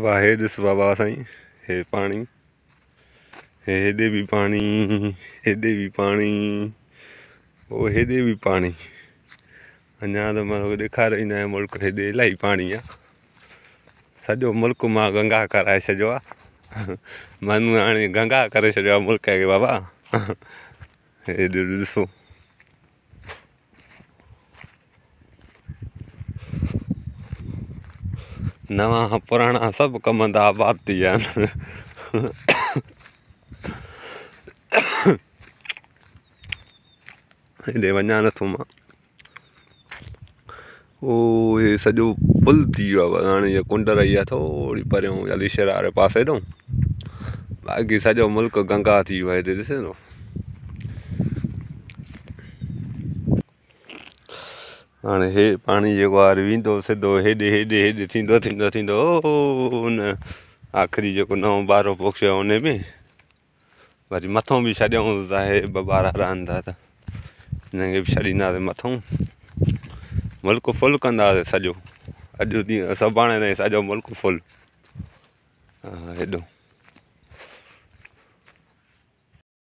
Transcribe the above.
ਵਾਹਿਗੁਰੂ ਸਵਾਵਾ ਸਾਈ ਹੇ ਪਾਣੀ ਇਹਦੇ ਵੀ ਪਾਣੀ ਇਹਦੇ ਵੀ ਪਾਣੀ ਉਹ ਇਹਦੇ ਵੀ ਪਾਣੀ ਅञा त मां ॾेखारींदा आहिनि मुल्क हेॾे इलाही पाणी आहे सॼो मुल्क मां गंगा कराए छॾियो आहे माण्हू हाणे गंगा करे छॾियो आहे मुल्क खे बाबा हेॾो ॾिसो नवां पुराणा सभु कम कमंदा थी विया आहिनि हेॾे वञा नथो मां हो सॼो पुल थी वियो आहे हाणे इहा कुंड रही आहे थोरी परियां अलीशर वारे पासे अथऊं बाक़ी सॼो मुल्क़ गंगा थी वियो आहे हेॾे ॾिसंदो हाणे हे पाणी जेको आहे वरी वेंदो सिधो हेॾे हेॾे हेॾे थींदो थींदो थींदो हुन आख़िरी जेको नओं ॿारो पोखियो आहे उन में वरी मथां बि छॾियऊं त हे ॿ ॿार रहनि था त हिनखे बि छॾींदासीं मथां मुल्क़ फुल कंदासीं सॼो अॼु ॾींहुं सुभाणे ताईं सॼो मुल्क फुल हा हेॾो